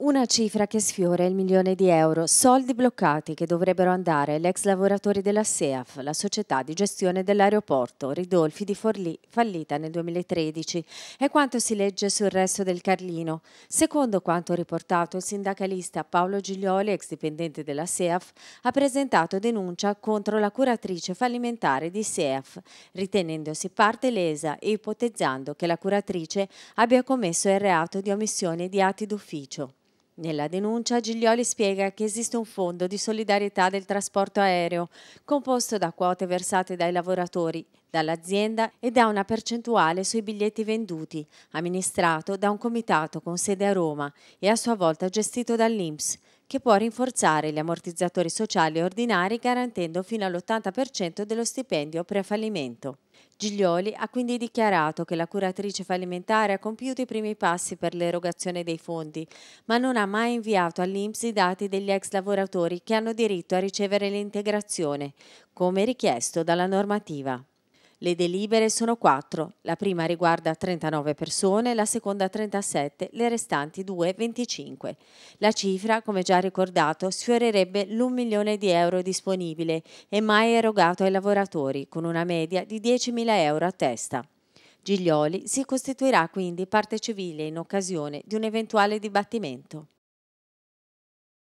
Una cifra che sfiora il milione di euro, soldi bloccati che dovrebbero andare all'ex lavoratore della SEAF, la società di gestione dell'aeroporto Ridolfi di Forlì, fallita nel 2013. È quanto si legge sul resto del Carlino. Secondo quanto riportato, il sindacalista Paolo Giglioli, ex dipendente della SEAF, ha presentato denuncia contro la curatrice fallimentare di SEAF, ritenendosi parte lesa e ipotizzando che la curatrice abbia commesso il reato di omissione di atti d'ufficio. Nella denuncia Giglioli spiega che esiste un fondo di solidarietà del trasporto aereo composto da quote versate dai lavoratori, dall'azienda e da una percentuale sui biglietti venduti, amministrato da un comitato con sede a Roma e a sua volta gestito dall'Inps che può rinforzare gli ammortizzatori sociali ordinari garantendo fino all'80% dello stipendio pre-fallimento. Giglioli ha quindi dichiarato che la curatrice fallimentare ha compiuto i primi passi per l'erogazione dei fondi, ma non ha mai inviato all'Inps i dati degli ex lavoratori che hanno diritto a ricevere l'integrazione, come richiesto dalla normativa. Le delibere sono quattro, la prima riguarda 39 persone, la seconda 37, le restanti 2 25. La cifra, come già ricordato, sfiorerebbe l'1 milione di euro disponibile e mai erogato ai lavoratori, con una media di 10.000 euro a testa. Giglioli si costituirà quindi parte civile in occasione di un eventuale dibattimento.